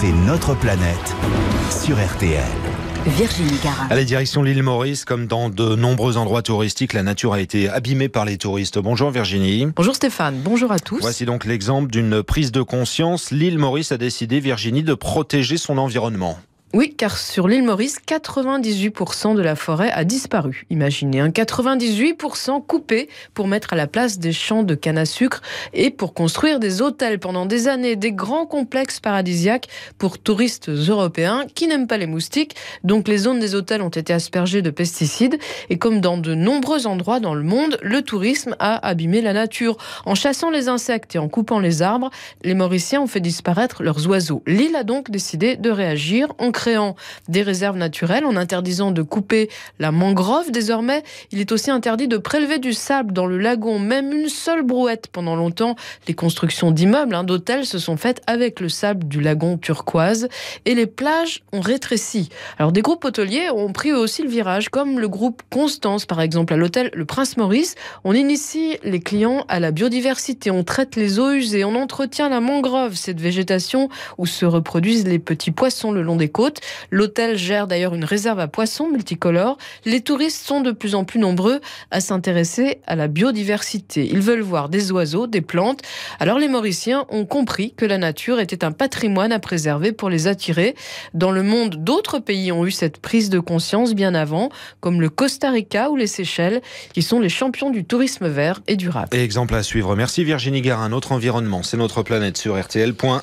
c'est notre planète sur RTL. Virginie Garin. À la direction l'île Maurice, comme dans de nombreux endroits touristiques, la nature a été abîmée par les touristes. Bonjour Virginie. Bonjour Stéphane, bonjour à tous. Voici donc l'exemple d'une prise de conscience. L'île Maurice a décidé, Virginie, de protéger son environnement. Oui, car sur l'île Maurice, 98% de la forêt a disparu. Imaginez, un 98% coupé pour mettre à la place des champs de canne à sucre et pour construire des hôtels pendant des années, des grands complexes paradisiaques pour touristes européens qui n'aiment pas les moustiques. Donc les zones des hôtels ont été aspergées de pesticides et comme dans de nombreux endroits dans le monde, le tourisme a abîmé la nature. En chassant les insectes et en coupant les arbres, les Mauriciens ont fait disparaître leurs oiseaux. L'île a donc décidé de réagir. On créant des réserves naturelles, en interdisant de couper la mangrove désormais. Il est aussi interdit de prélever du sable dans le lagon, même une seule brouette. Pendant longtemps, les constructions d'immeubles, hein, d'hôtels se sont faites avec le sable du lagon turquoise et les plages ont rétréci. Alors des groupes hôteliers ont pris aussi le virage, comme le groupe Constance par exemple à l'hôtel Le Prince Maurice. On initie les clients à la biodiversité, on traite les eaux usées, on entretient la mangrove, cette végétation où se reproduisent les petits poissons le long des côtes. L'hôtel gère d'ailleurs une réserve à poissons multicolores. Les touristes sont de plus en plus nombreux à s'intéresser à la biodiversité. Ils veulent voir des oiseaux, des plantes. Alors les Mauriciens ont compris que la nature était un patrimoine à préserver pour les attirer. Dans le monde, d'autres pays ont eu cette prise de conscience bien avant, comme le Costa Rica ou les Seychelles, qui sont les champions du tourisme vert et durable. Exemple à suivre. Merci Virginie Garin. Notre environnement, c'est notre planète sur RTL.fr.